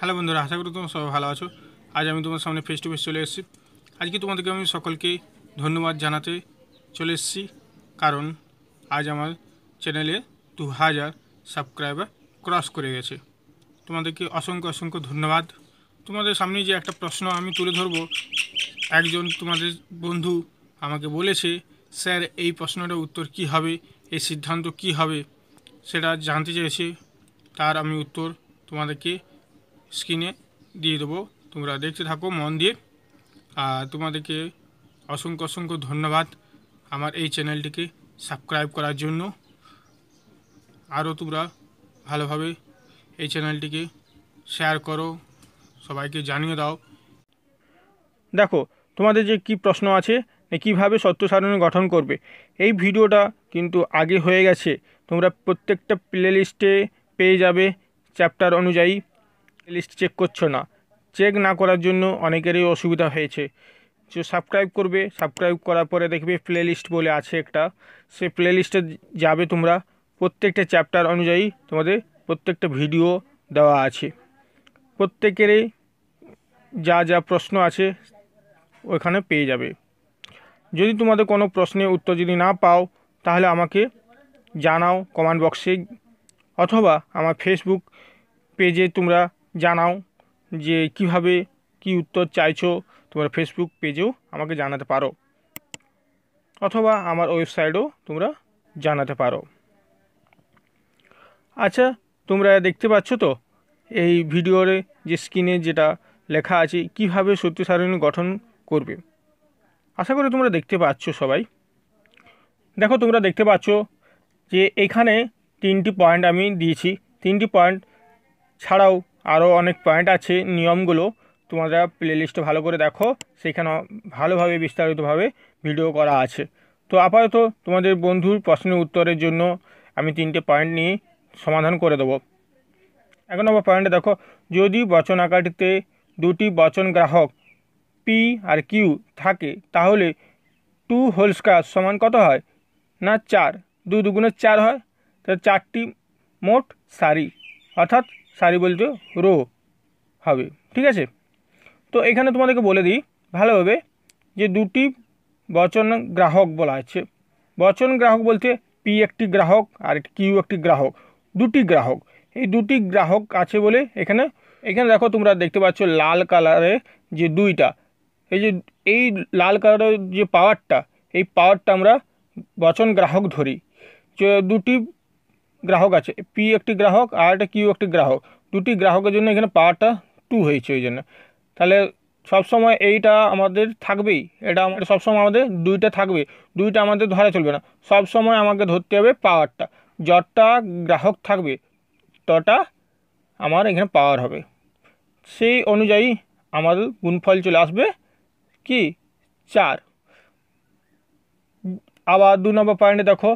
hello বন্ধুরা আশা করি তোমরা সবাই ভালো আছো আজ আমি তোমার সামনে ফেস টু ফেস চলে এসেছি আজকে তোমাদেরকে আমি সকলকে ধন্যবাদ জানাতে চলে এসেছি কারণ আজ আমার চ্যানেলে দু হাজার সাবস্ক্রাইবার ক্রস করে গেছে তোমাদেরকে অসংখ্য অসংখ্য ধন্যবাদ তোমাদের সামনে যে একটা প্রশ্ন আমি তুলে ধরবো একজন তোমাদের বন্ধু আমাকে বলেছে স্যার এই প্রশ্নটার উত্তর কি হবে এই সিদ্ধান্ত কি হবে সেটা জানতে চেয়েছে তার আমি উত্তর তোমাদেরকে স্ক্রিনে দিয়ে দেবো তোমরা দেখতে থাকো মন দিয়ে আর তোমাদেরকে অসংখ্য অসংখ্য ধন্যবাদ আমার এই চ্যানেলটিকে সাবস্ক্রাইব করার জন্য আরও তোমরা ভালোভাবে এই চ্যানেলটিকে শেয়ার করো সবাইকে জানিয়ে দাও দেখো তোমাদের যে কি প্রশ্ন আছে মানে কীভাবে সত্য সারণী গঠন করবে এই ভিডিওটা কিন্তু আগে হয়ে গেছে তোমরা প্রত্যেকটা প্লেলিস্টে পেয়ে যাবে চ্যাপ্টার অনুযায়ী লিস্ট চেক করছো না চেক না করার জন্য অনেকেরই অসুবিধা হয়েছে যে সাবস্ক্রাইব করবে সাবস্ক্রাইব করার পরে দেখবে প্লেলিস্ট বলে আছে একটা সে প্লেলিস্টে যাবে তোমরা প্রত্যেকটা চ্যাপ্টার অনুযায়ী তোমাদের প্রত্যেকটা ভিডিও দেওয়া আছে প্রত্যেকেরই যা যা প্রশ্ন আছে ওখানে পেয়ে যাবে যদি তোমাদের কোনো প্রশ্নের উত্তর যদি না পাও তাহলে আমাকে জানাও কমেন্ট বক্সে অথবা আমার ফেসবুক পেজে তোমরা জানাও যে কিভাবে কি উত্তর চাইছো তোমরা ফেসবুক পেজেও আমাকে জানাতে পারো অথবা আমার ওয়েবসাইটও তোমরা জানাতে পারো আচ্ছা তোমরা দেখতে পাচ্ছ তো এই ভিডিওরে যে স্ক্রিনে যেটা লেখা আছে কিভাবে সত্য সারণী গঠন করবে আশা করি তোমরা দেখতে পাচ্ছ সবাই দেখো তোমরা দেখতে পাচ্ছ যে এখানে তিনটি পয়েন্ট আমি দিয়েছি তিনটি পয়েন্ট ছাড়াও আরও অনেক পয়েন্ট আছে নিয়মগুলো তোমরা প্লেলিস্টে ভালো করে দেখো সেখানে ভালোভাবে বিস্তারিতভাবে ভিডিও করা আছে তো আপাতত তোমাদের বন্ধুর প্রশ্নের উত্তরের জন্য আমি তিনটে পয়েন্ট নিয়ে সমাধান করে দেবো এক নম্বর পয়েন্টে দেখো যদি বচন আকারটিতে দুটি বচন গ্রাহক পি আর কিউ থাকে তাহলে টু হোল স্কোয়ার সমান কত হয় না চার দু দুগুণের চার হয় তাহলে চারটি মোট সারি অর্থাৎ সারি বলতে রো হবে ঠিক আছে তো এখানে তোমাদেরকে বলে দিই ভালোভাবে যে দুটি বচন গ্রাহক বলা আছে বচন গ্রাহক বলতে পি একটি গ্রাহক আর কিউ একটি গ্রাহক দুটি গ্রাহক এই দুটি গ্রাহক আছে বলে এখানে এখানে দেখো তোমরা দেখতে পাচ্ছ লাল কালারে যে দুইটা এই যে এই লাল কালারের যে পাওয়ারটা এই পাওয়ারটা আমরা বচন গ্রাহক ধরি যে দুটি গ্রাহক আছে পি একটি গ্রাহক আর একটা কিউ একটি গ্রাহক দুটি গ্রাহকের জন্য এখানে পাওয়ারটা টু হয়েছে ওই জন্য তাহলে সবসময় এইটা আমাদের থাকবেই এটা সবসময় আমাদের দুইটা থাকবে দুইটা আমাদের ধরা চলবে না সবসময় আমাকে ধরতে হবে পাওয়ারটা যতটা গ্রাহক থাকবে তটা আমার এখানে পাওয়ার হবে সেই অনুযায়ী আমাদের গুণফল চলে আসবে কি চার আবার দু নম্বর পয়েন্টে দেখো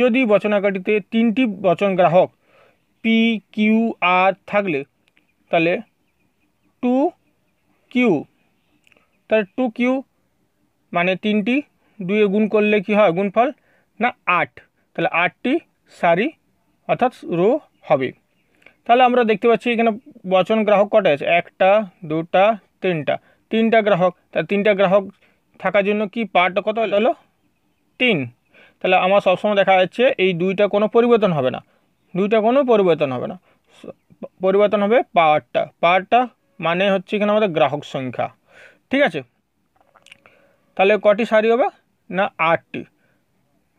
যদি বচনাকাটিতে তিনটি বচন গ্রাহক পি কিউ আর থাকলে তাহলে টু কিউ তাহলে টু কিউ মানে তিনটি দুয়ে গুণ করলে কি হয় গুণফল না আট তাহলে আটটি সারি অর্থাৎ রো হবে তাহলে আমরা দেখতে পাচ্ছি এখানে বচন গ্রাহক কটা আছে একটা দুটা তিনটা তিনটা গ্রাহক তার তিনটা গ্রাহক থাকার জন্য কি পার্ট কত হলো তিন তাহলে আমার সবসময় দেখা যাচ্ছে এই দুইটা কোনো পরিবর্তন হবে না দুইটা কোনো পরিবর্তন হবে না পরিবর্তন হবে পাওয়ারটা পাওয়ারটা মানে হচ্ছে এখানে আমাদের গ্রাহক সংখ্যা ঠিক আছে তাহলে কটি সারি হবে না আটটি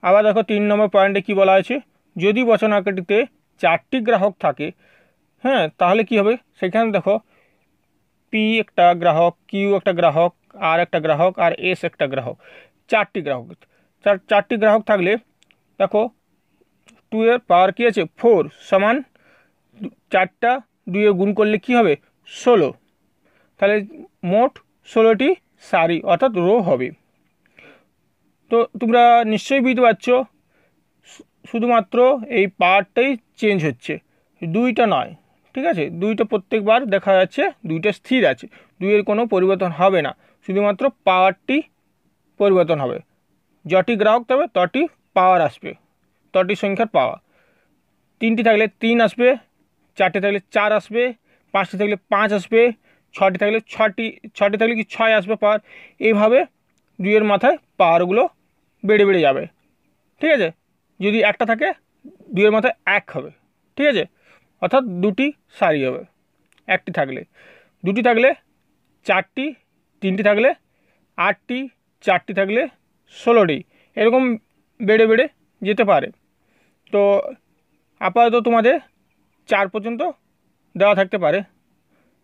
আবার দেখো তিন নম্বর পয়েন্টে কি বলা আছে যদি বচনাকাটিতে চারটি গ্রাহক থাকে হ্যাঁ তাহলে কি হবে সেখানে দেখো পি একটা গ্রাহক কিউ একটা গ্রাহক আর একটা গ্রাহক আর এস একটা গ্রাহক চারটি গ্রাহক তার চারটি গ্রাহক থাকলে দেখো টু এর পাওয়ার কী আছে ফোর সমান চারটা দুয়ে গুণ করলে কি হবে ষোলো তাহলে মোট ষোলোটি সারি অর্থাৎ রো হবে তো তোমরা নিশ্চয়ই বুঝতে পারছ শুধুমাত্র এই পাওয়ারটাই চেঞ্জ হচ্ছে দুইটা নয় ঠিক আছে দুইটা প্রত্যেকবার দেখা যাচ্ছে দুইটা স্থির আছে দুইয়ের কোনো পরিবর্তন হবে না শুধুমাত্র পাওয়ারটি পরিবর্তন হবে যটি গ্রাহক তবে তটি পাওয়ার আসবে তটি সংখ্যার পাওয়া তিনটি থাকলে তিন আসবে চারটি থাকলে চার আসবে পাঁচটি থাকলে পাঁচ আসবে ছটি থাকলে ছটি ছটি থাকলে কি ছয় আসবে পাওয়ার এইভাবে দুইয়ের মাথায় পাওয়ারগুলো বেড়ে বেড়ে যাবে ঠিক আছে যদি একটা থাকে দুইয়ের মাথায় এক হবে ঠিক আছে অর্থাৎ দুটি সারি হবে একটি থাকলে দুটি থাকলে চারটি তিনটি থাকলে আটটি চারটি থাকলে ষোলোটি এরকম বেড়ে বেড়ে যেতে পারে তো আপাতত তোমাদের চার পর্যন্ত দেওয়া থাকতে পারে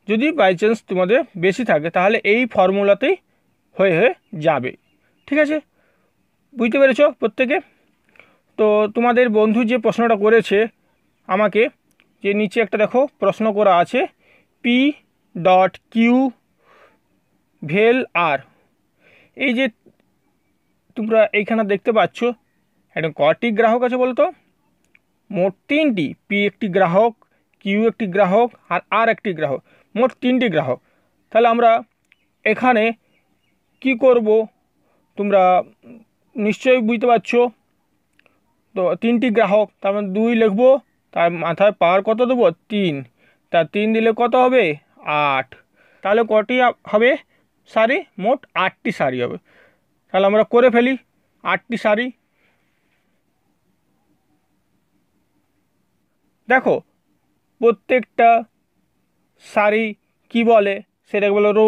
যদি বাই চান্স তোমাদের বেশি থাকে তাহলে এই ফর্মুলাতেই হয়ে হয়ে যাবে ঠিক আছে বুঝতে পেরেছ প্রত্যেকে তো তোমাদের বন্ধু যে প্রশ্নটা করেছে আমাকে যে নিচে একটা দেখো প্রশ্ন করা আছে পি ডট কিউ ভেল আর এই যে তোমরা এইখানে দেখতে পাচ্ছ এটা কটি গ্রাহক আছে বলতো মোট তিনটি পি একটি গ্রাহক কিউ একটি গ্রাহক আর আর একটি গ্রাহক মোট তিনটি গ্রাহক তাহলে আমরা এখানে কি করব তোমরা নিশ্চয়ই বুঝতে পারছো তো তিনটি গ্রাহক তার মানে দুই লিখবো তার মাথায় পাওয়ার কত দেবো তিন তা তিন দিলে কত হবে আট তাহলে কটি হবে শাড়ি মোট আটটি শাড়ি হবে তাহলে আমরা করে ফেলি আটটি শাড়ি দেখো প্রত্যেকটা শাড়ি কি বলে সেটাকে বলো রো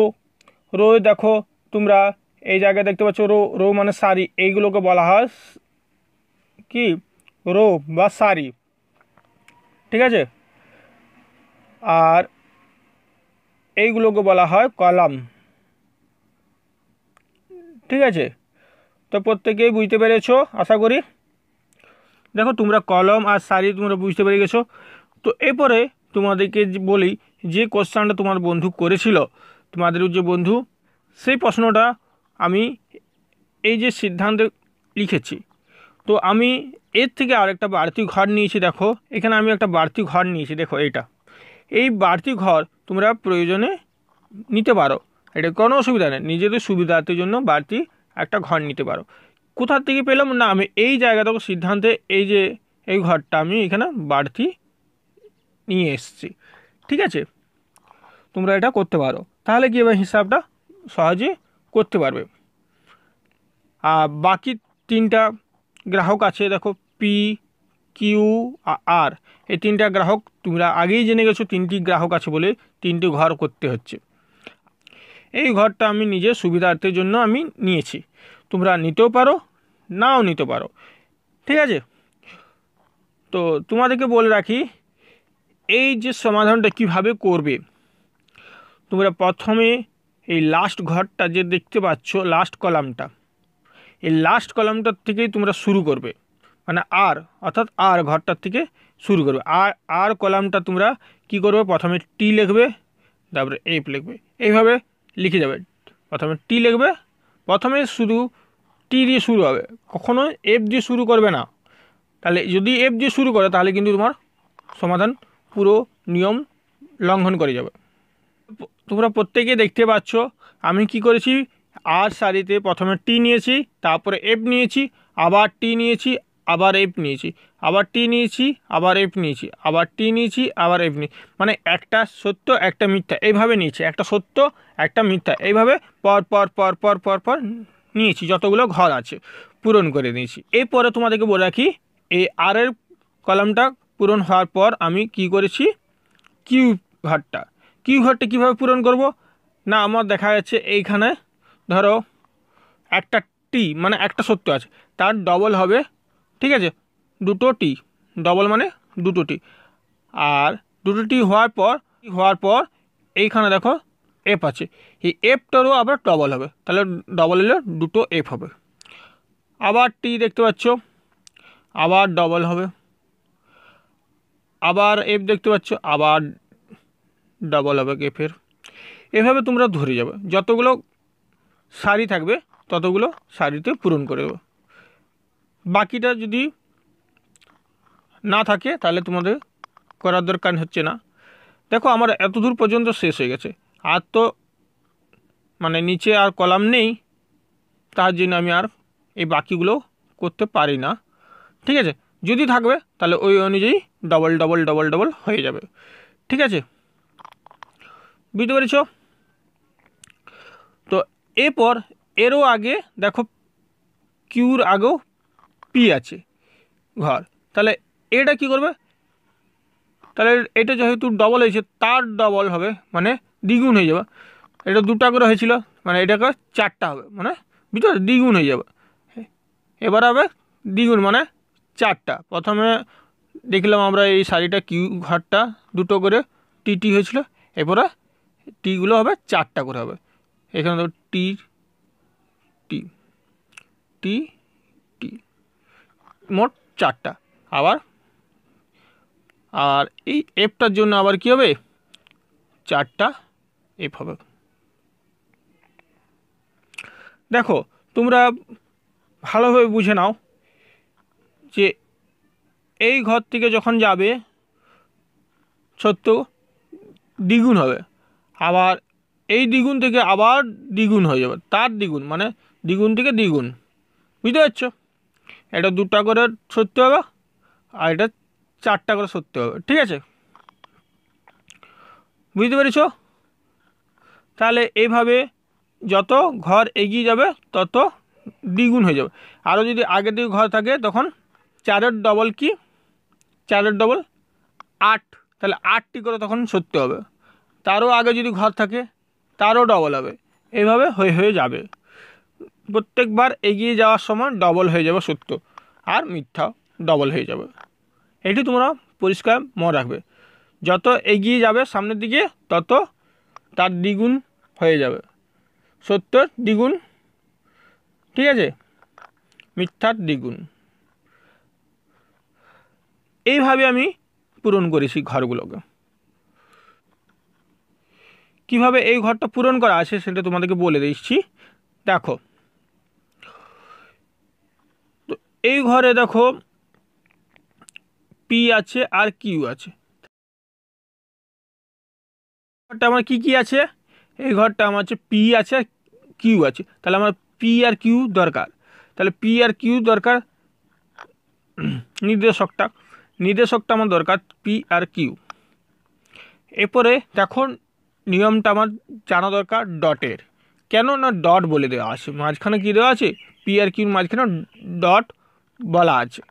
রো দেখো তোমরা এই জায়গায় দেখতে পাচ্ছ রো রো মানে শাড়ি এইগুলোকে বলা হয় কি রো বা শাড়ি ঠিক আছে আর এইগুলোকে বলা হয় কলাম ঠিক আছে তো প্রত্যেকেই বুঝতে পেরেছ আশা করি দেখো তোমরা কলম আর সারি তোমরা বুঝতে পেরে গেছো তো এরপরে তোমাদেরকে বলি যে কোশ্চানটা তোমার বন্ধু করেছিল তোমাদের যে বন্ধু সেই প্রশ্নটা আমি এই যে সিদ্ধান্ত লিখেছি তো আমি এর থেকে আরেকটা বাড়তি ঘর নিয়েছি দেখো এখানে আমি একটা বাড়তি ঘর নিয়েছি দেখো এইটা এই বাড়তি ঘর তোমরা প্রয়োজনে নিতে পারো এটা কোনো অসুবিধা নেই নিজেদের সুবিধার্থের জন্য বাড়তি একটা ঘর নিতে পারো কোথার থেকে পেলাম না আমি এই জায়গাটাকে সিদ্ধান্তে এই যে এই ঘরটা আমি এখানে বাড়তি নিয়ে এসছি ঠিক আছে তোমরা এটা করতে পারো তাহলে কি এবার হিসাবটা সহজে করতে পারবে আর বাকি তিনটা গ্রাহক আছে দেখো পি কিউ আর এই তিনটা গ্রাহক তোমরা আগেই জেনে গেছো তিনটি গ্রাহক আছে বলে তিনটি ঘর করতে হচ্ছে এই ঘরটা আমি নিজে সুবিধার্থের জন্য আমি নিয়েছি তোমরা নিতেও পারো নাও নিতে পারো ঠিক আছে তো তোমাদেরকে বলে রাখি এই যে সমাধানটা কিভাবে করবে তোমরা প্রথমে এই লাস্ট ঘরটা যে দেখতে পাচ্ছ লাস্ট কলামটা এই লাস্ট কলামটার থেকেই তোমরা শুরু করবে মানে আর অর্থাৎ আর ঘরটার থেকে শুরু করবে আর আর কলামটা তোমরা কি করবে প্রথমে টি লিখবে তারপরে এফ লিখবে এইভাবে লিখে যাবে প্রথমে টি লিখবে প্রথমে শুধু টি দিয়ে শুরু হবে কখনো এফ দিয়ে শুরু করবে না তাহলে যদি এফ দিয়ে শুরু করে তাহলে কিন্তু তোমার সমাধান পুরো নিয়ম লঙ্ঘন করে যাবে তোমরা প্রত্যেকে দেখতে পাচ্ছ আমি কি করেছি আর শাড়িতে প্রথমে টি নিয়েছি তারপরে এফ নিয়েছি আবার টি নিয়েছি আবার এফ নিয়েছি আবার টি নিয়েছি আবার এফ নিয়েছি আবার টি নিয়েছি আবার এফ নিয়েছি মানে একটা সত্য একটা মিথ্যা এইভাবে নিয়েছি একটা সত্য একটা মিথ্যা এইভাবে পর পর পর পর পর পর নিয়েছি যতগুলো ঘর আছে পূরণ করে নিয়েছি এরপরে তোমাদেরকে বলে রাখি এই আর এর কলামটা পূরণ হওয়ার পর আমি কি করেছি কিউ ঘরটা কিউ ঘরটা কীভাবে পূরণ করব না আমার দেখা যাচ্ছে এইখানে ধরো একটা টি মানে একটা সত্য আছে তার ডবল হবে ঠিক আছে দুটো টি ডবল মানে দুটো টি আর দুটো টি হওয়ার পর হওয়ার পর এইখানে দেখো এফ আছে এই এফটারও আবার ডবল হবে তাহলে ডবল হলে দুটো এফ হবে আবার টি দেখতে পাচ্ছ আবার ডবল হবে আবার এফ দেখতে পাচ্ছ আবার ডবল হবে এফের এভাবে তোমরা ধরে যাবে যতগুলো সারি থাকবে ততগুলো সারিতে পূরণ করে দেবো বাকিটা যদি না থাকে তাহলে তোমাদের করার দরকার হচ্ছে না দেখো আমার এতদূর পর্যন্ত শেষ হয়ে গেছে আর তো মানে নিচে আর কলাম নেই তার জন্য আমি আর এই বাকিগুলো করতে পারি না ঠিক আছে যদি থাকবে তাহলে ওই অনুযায়ী ডবল ডবল ডবল ডবল হয়ে যাবে ঠিক আছে বুঝতে পেরেছ তো এরপর এরও আগে দেখো কিউর আগেও পি আছে ঘর তাহলে এটা কি করবে তাহলে এটা যেহেতু ডবল হয়েছে তার ডবল হবে মানে দ্বিগুণ হয়ে যাবে এটা দুটা করে হয়েছিল মানে এটাকে চারটা হবে মানে বুঝতে দ্বিগুণ হয়ে যাবে এবার হবে দ্বিগুণ মানে চারটা প্রথমে দেখলাম আমরা এই শাড়িটা কিউ ঘরটা দুটো করে টি টি হয়েছিল এরপরে টিগুলো হবে চারটা করে হবে এখানে তো টি টি টি টি মোট চারটা আবার আর এই এফটার জন্য আবার কি হবে চারটা এফ হবে দেখো তোমরা ভালোভাবে বুঝে নাও যে এই ঘর থেকে যখন যাবে সত্য দ্বিগুণ হবে আবার এই দ্বিগুণ থেকে আবার দ্বিগুণ হয়ে যাবে তার দ্বিগুণ মানে দ্বিগুণ থেকে দ্বিগুণ বুঝতে পারছো এটা দুটা করে সত্য হবে আর এটা চারটা করে সত্যি হবে ঠিক আছে বুঝতে পেরেছ তাহলে এইভাবে যত ঘর এগিয়ে যাবে তত দ্বিগুণ হয়ে যাবে আরও যদি আগে দিকে ঘর থাকে তখন চারের ডবল কি চারের ডবল আট তাহলে আটটি করে তখন সত্যি হবে তারও আগে যদি ঘর থাকে তারও ডবল হবে এইভাবে হয়ে হয়ে যাবে প্রত্যেকবার এগিয়ে যাওয়ার সময় ডবল হয়ে যাবে সত্য আর মিথ্যা ডবল হয়ে যাবে এটি তোমরা পরিষ্কার মনে রাখবে যত এগিয়ে যাবে সামনের দিকে তত তার দ্বিগুণ হয়ে যাবে সত্যর দ্বিগুণ ঠিক আছে মিথ্যার দ্বিগুণ এইভাবে আমি পূরণ করেছি ঘরগুলোকে কিভাবে এই ঘরটা পূরণ করা আছে সেটা তোমাদেরকে বলে দিচ্ছি দেখো এই ঘরে দেখো পি আছে আর কিউ আছে ঘরটা আমার কি কি আছে এই ঘরটা আমার হচ্ছে পি আছে আর কিউ আছে তাহলে আমার পি আর কিউ দরকার তাহলে পি আর কিউ দরকার নির্দেশকটা নির্দেশকটা আমার দরকার পি আর কিউ এরপরে এখন নিয়মটা আমার জানা দরকার ডটের কেন না ডট বলে দেওয়া আছে মাঝখানে কী দেওয়া আছে পি আর কিউর মাঝখানে ডট বলা আছে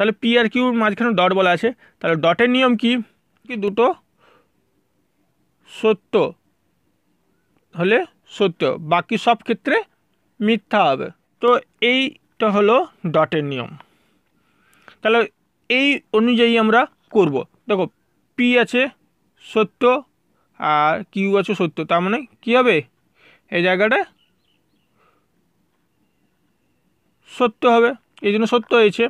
তাহলে পি আর কিউর মাঝখানে ডট বলা আছে তাহলে ডটের নিয়ম কি কি দুটো সত্য হলে সত্য বাকি সব ক্ষেত্রে মিথ্যা হবে তো এইটা হলো ডটের নিয়ম তাহলে এই অনুযায়ী আমরা করব দেখো পি আছে সত্য আর কিউ আছে সত্য তার মানে কী হবে এই জায়গাটা সত্য হবে এই জন্য সত্য হয়েছে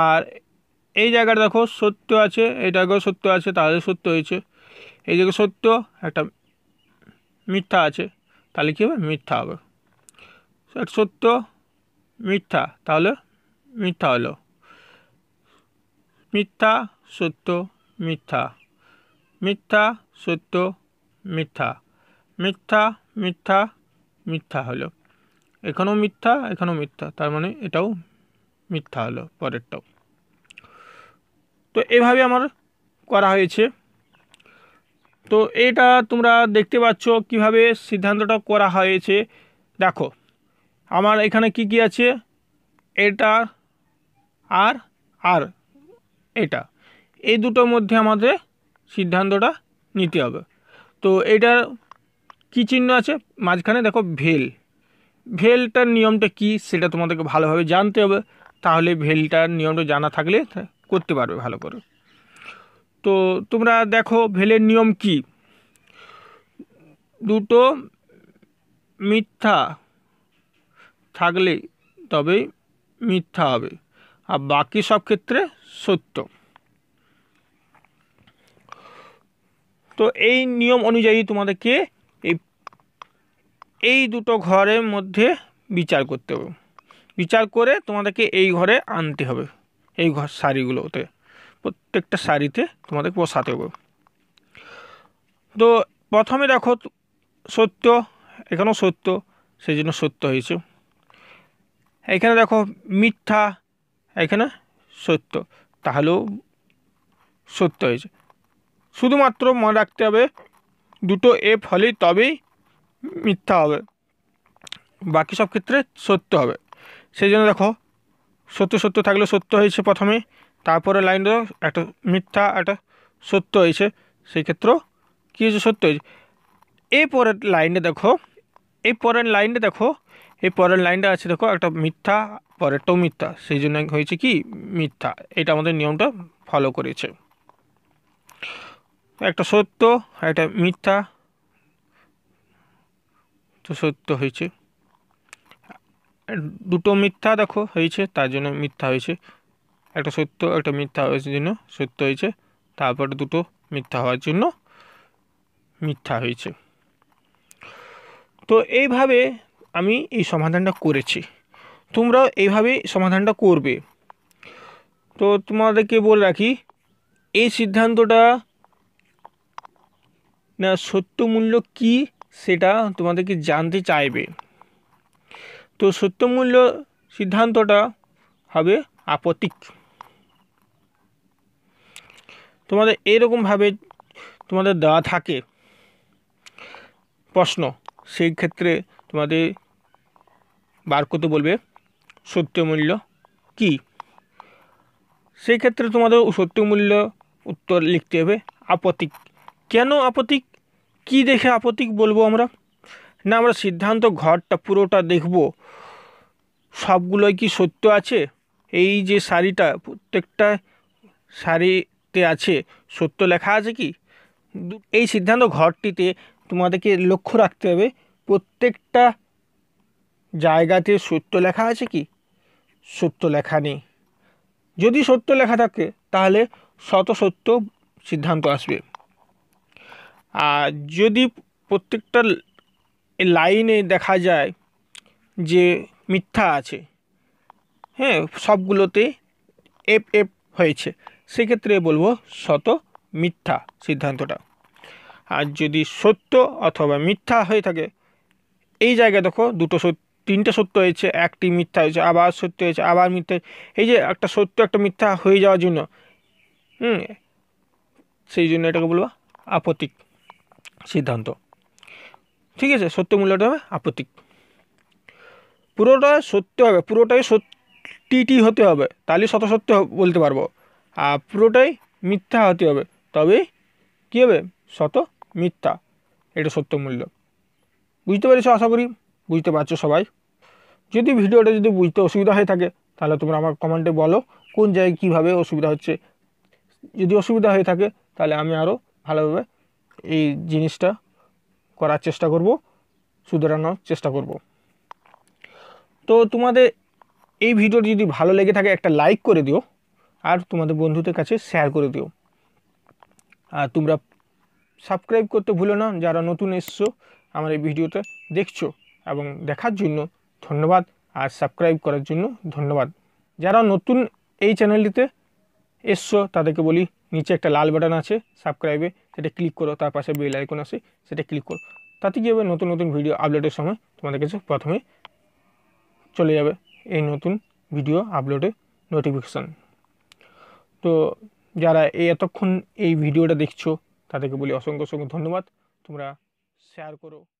আর এই জায়গাটা দেখো সত্য আছে এটাকেও সত্য আছে তাহলে সত্য হয়েছে এই জায়গায় সত্য একটা মিথ্যা আছে তাহলে কী হবে মিথ্যা হবে সত্য মিথ্যা তাহলে মিথ্যা হলো মিথ্যা সত্য মিথ্যা মিথ্যা সত্য মিথ্যা মিথ্যা মিথ্যা মিথ্যা হলো এখানেও মিথ্যা এখানেও মিথ্যা তার মানে এটাও মিথ্যা হলো পরেরটাও তো এভাবে আমার করা হয়েছে তো এটা তোমরা দেখতে পাচ্ছ কিভাবে সিদ্ধান্তটা করা হয়েছে দেখো আমার এখানে কি কি আছে এটা আর আর এটা এই দুটোর মধ্যে আমাদের সিদ্ধান্তটা নিতে হবে তো এটার কি চিহ্ন আছে মাঝখানে দেখো ভেল ভেলটার নিয়মটা কি সেটা তোমাদেরকে ভালোভাবে জানতে হবে তাহলে ভেলটার নিয়মটা জানা থাকলে করতে পারবে ভালো করে তো তোমরা দেখো ভেলের নিয়ম কি দুটো মিথ্যা থাকলে তবে মিথ্যা হবে আর বাকি সব ক্ষেত্রে সত্য তো এই নিয়ম অনুযায়ী তোমাদেরকে এই এই দুটো ঘরের মধ্যে বিচার করতে হবে বিচার করে তোমাদেরকে এই ঘরে আনতে হবে এই ঘর শাড়িগুলোতে প্রত্যেকটা শাড়িতে তোমাদের বসাতে হবে তো প্রথমে দেখো সত্য এখানেও সত্য সেই জন্য সত্য হয়েছে এখানে দেখো মিথ্যা এখানে সত্য তাহলেও সত্য হয়েছে শুধুমাত্র মনে রাখতে হবে দুটো এফ হলেই তবেই মিথ্যা হবে বাকি সব ক্ষেত্রে সত্য হবে সেই জন্য দেখো সত্য সত্য থাকলে সত্য হয়েছে প্রথমে তারপরে লাইন ধরো একটা মিথ্যা একটা সত্য হয়েছে সেই ক্ষেত্রেও কী হয়েছে সত্য হয়েছে এই পরের লাইনে দেখো এই পরের লাইনটা দেখো এই পরের লাইনটা আছে দেখো একটা মিথ্যা পরেরটাও মিথ্যা সেই জন্য হয়েছে কি মিথ্যা এটা আমাদের নিয়মটা ফলো করেছে একটা সত্য একটা মিথ্যা তো সত্য হয়েছে দুটো মিথ্যা দেখো হয়েছে তার জন্য মিথ্যা হয়েছে একটা সত্য একটা মিথ্যা হয়েছে জন্য সত্য হয়েছে তারপর দুটো মিথ্যা হওয়ার জন্য মিথ্যা হয়েছে তো এইভাবে আমি এই সমাধানটা করেছি তোমরাও এইভাবে সমাধানটা করবে তো তোমাদেরকে বলে রাখি এই সিদ্ধান্তটা না সত্য মূল্য কী সেটা তোমাদেরকে জানতে চাইবে তো সত্যমূল্য সিদ্ধান্তটা হবে আপতিক তোমাদের এরকমভাবে তোমাদের দেওয়া থাকে প্রশ্ন সেই ক্ষেত্রে তোমাদের বার করতে বলবে সত্যমূল্য কি সেই ক্ষেত্রে তোমাদের সত্যমূল্য উত্তর লিখতে হবে আপতিক কেন আপতিক কি দেখে আপতিক বলবো আমরা না আমরা সিদ্ধান্ত ঘরটা পুরোটা দেখব সবগুলোই কি সত্য আছে এই যে শাড়িটা প্রত্যেকটা শাড়িতে আছে সত্য লেখা আছে কি এই সিদ্ধান্ত ঘরটিতে তোমাদেরকে লক্ষ্য রাখতে হবে প্রত্যেকটা জায়গাতে সত্য লেখা আছে কি সত্য লেখা নেই যদি সত্য লেখা থাকে তাহলে শত সত্য সিদ্ধান্ত আসবে আর যদি প্রত্যেকটা লাইনে দেখা যায় যে মিথ্যা আছে হ্যাঁ সবগুলোতে এফ এফ হয়েছে সেক্ষেত্রে বলবো শত মিথ্যা সিদ্ধান্তটা আর যদি সত্য অথবা মিথ্যা হয়ে থাকে এই জায়গায় দেখো দুটো সত্য তিনটে সত্য হয়েছে একটি মিথ্যা হয়েছে আবার সত্য হয়েছে আবার মিথ্যা এই যে একটা সত্য একটা মিথ্যা হয়ে যাওয়ার জন্য হুম সেই জন্য এটাকে বলবো আপত্তিক সিদ্ধান্ত ঠিক আছে সত্য মূল্যটা হবে আপত্তিক পুরোটা সত্য হবে পুরোটাই সত্যিটি হতে হবে তাহলে শত সত্য বলতে পারবো আর পুরোটাই মিথ্যা হতে হবে তবে কী হবে শত মিথ্যা এটা সত্য মূল্য বুঝতে পারিস আশা করি বুঝতে পারছো সবাই যদি ভিডিওটা যদি বুঝতে অসুবিধা হয়ে থাকে তাহলে তোমরা আমার কমেন্টে বলো কোন জায়গায় কীভাবে অসুবিধা হচ্ছে যদি অসুবিধা হয়ে থাকে তাহলে আমি আরও ভালোভাবে এই জিনিসটা করার চেষ্টা করব শুধরানোর চেষ্টা করব তো তোমাদের এই ভিডিওটি যদি ভালো লেগে থাকে একটা লাইক করে দিও আর তোমাদের বন্ধুদের কাছে শেয়ার করে দিও আর তোমরা সাবস্ক্রাইব করতে ভুলো না যারা নতুন এসছো আমার এই ভিডিওটা দেখছো এবং দেখার জন্য ধন্যবাদ আর সাবস্ক্রাইব করার জন্য ধন্যবাদ যারা নতুন এই চ্যানেলটিতে এসছো তাদেরকে বলি নিচে একটা লাল বাটন আছে সাবস্ক্রাইবে সেটা ক্লিক করো তারপরে বেল আইকন আছে সেটা ক্লিক করো তাতে কি হবে নতুন নতুন ভিডিও আপলোডের সময় তোমাদের কাছে প্রথমে চলে যাবে এই নতুন ভিডিও আপলোড এ নোটিফিকেশন তো যারা এই এতক্ষণ এই ভিডিওটা দেখছো তাদেরকে বলি অসংখ্য সম্ভব ধন্যবাদ তোমরা শেয়ার করো